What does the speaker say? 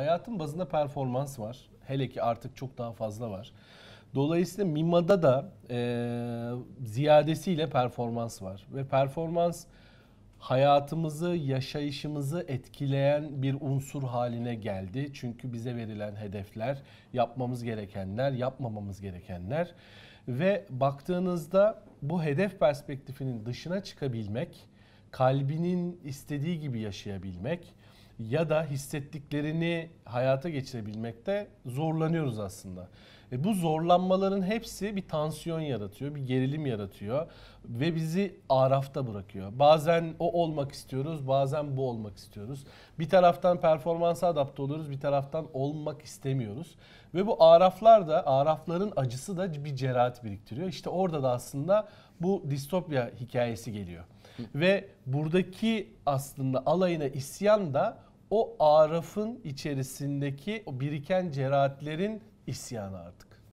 Hayatın bazında performans var. Hele ki artık çok daha fazla var. Dolayısıyla mimada da e, ziyadesiyle performans var. Ve performans hayatımızı, yaşayışımızı etkileyen bir unsur haline geldi. Çünkü bize verilen hedefler, yapmamız gerekenler, yapmamamız gerekenler. Ve baktığınızda bu hedef perspektifinin dışına çıkabilmek, kalbinin istediği gibi yaşayabilmek, ya da hissettiklerini hayata geçirebilmekte zorlanıyoruz aslında. E bu zorlanmaların hepsi bir tansiyon yaratıyor, bir gerilim yaratıyor ve bizi arafta bırakıyor. Bazen o olmak istiyoruz, bazen bu olmak istiyoruz. Bir taraftan performansa adapte oluruz, bir taraftan olmak istemiyoruz. Ve bu araflar da, arafların acısı da bir cerahat biriktiriyor. İşte orada da aslında bu distopya hikayesi geliyor. Ve buradaki aslında alayına isyan da o arafın içerisindeki o biriken cerahatlerin isyanı artık.